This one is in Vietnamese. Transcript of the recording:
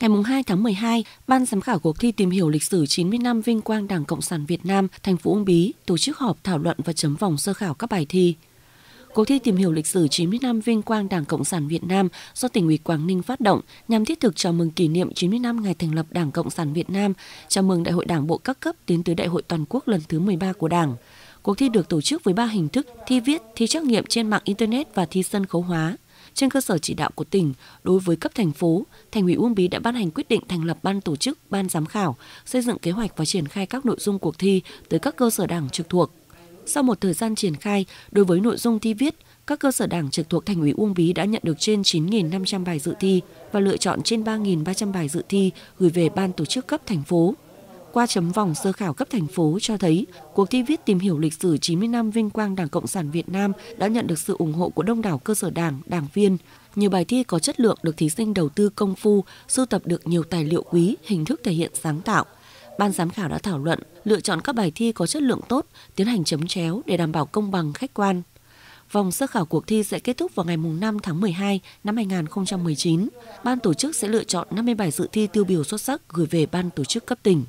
Ngày 2 tháng 12, Ban giám khảo cuộc thi tìm hiểu lịch sử 90 năm vinh quang Đảng Cộng sản Việt Nam, thành phố Uông Bí tổ chức họp thảo luận và chấm vòng sơ khảo các bài thi. Cuộc thi tìm hiểu lịch sử 90 năm vinh quang Đảng Cộng sản Việt Nam do tỉnh ủy Quảng Ninh phát động nhằm thiết thực chào mừng kỷ niệm 90 năm ngày thành lập Đảng Cộng sản Việt Nam, chào mừng Đại hội Đảng bộ các cấp tiến tới Đại hội toàn quốc lần thứ 13 của Đảng. Cuộc thi được tổ chức với 3 hình thức: thi viết, thi trắc nghiệm trên mạng internet và thi sân khấu hóa. Trên cơ sở chỉ đạo của tỉnh, đối với cấp thành phố, Thành ủy Uông Bí đã ban hành quyết định thành lập ban tổ chức, ban giám khảo, xây dựng kế hoạch và triển khai các nội dung cuộc thi tới các cơ sở đảng trực thuộc. Sau một thời gian triển khai, đối với nội dung thi viết, các cơ sở đảng trực thuộc Thành ủy Uông Bí đã nhận được trên 9.500 bài dự thi và lựa chọn trên 3.300 bài dự thi gửi về ban tổ chức cấp thành phố. Qua chấm vòng sơ khảo cấp thành phố cho thấy, cuộc thi viết tìm hiểu lịch sử 90 năm vinh quang Đảng Cộng sản Việt Nam đã nhận được sự ủng hộ của đông đảo cơ sở đảng, đảng viên. Nhiều bài thi có chất lượng được thí sinh đầu tư công phu, sưu tập được nhiều tài liệu quý, hình thức thể hiện sáng tạo. Ban giám khảo đã thảo luận, lựa chọn các bài thi có chất lượng tốt, tiến hành chấm chéo để đảm bảo công bằng khách quan. Vòng sơ khảo cuộc thi sẽ kết thúc vào ngày 5 tháng 12 năm 2019. Ban tổ chức sẽ lựa chọn bài dự thi tiêu biểu xuất sắc gửi về ban tổ chức cấp tỉnh.